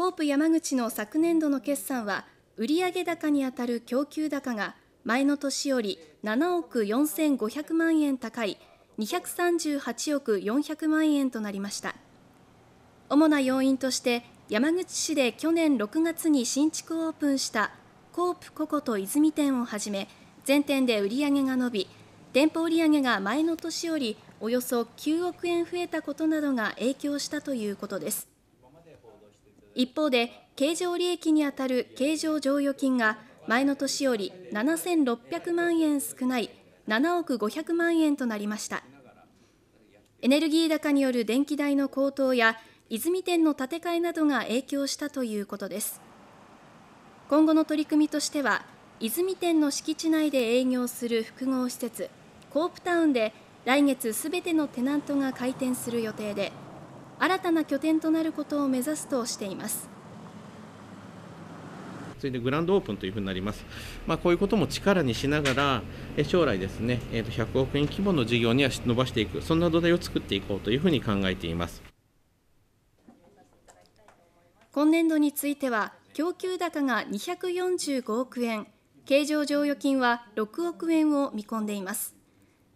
コープ山口の昨年度の決算は売上高にあたる供給高が前の年より7億4500万円高い238億400万円となりました主な要因として山口市で去年6月に新築オープンしたコープココと泉店をはじめ全店で売り上げが伸び店舗売上が前の年よりおよそ9億円増えたことなどが影響したということです一方で経常利益にあたる経常剰余金が前の年より7600万円少ない7億500万円となりましたエネルギー高による電気代の高騰や泉店の建て替えなどが影響したということです今後の取り組みとしては泉店の敷地内で営業する複合施設コープタウンで来月すべてのテナントが開店する予定で新たな拠点となることを目指すとしています。ついでグランドオープンというふうになります。まあ、こういうことも力にしながら、将来ですね、えー、と100億円規模の事業には伸ばしていく、そんな土台を作っていこうというふうに考えています。今年度については、供給高が245億円、経常剰余金は6億円を見込んでいます。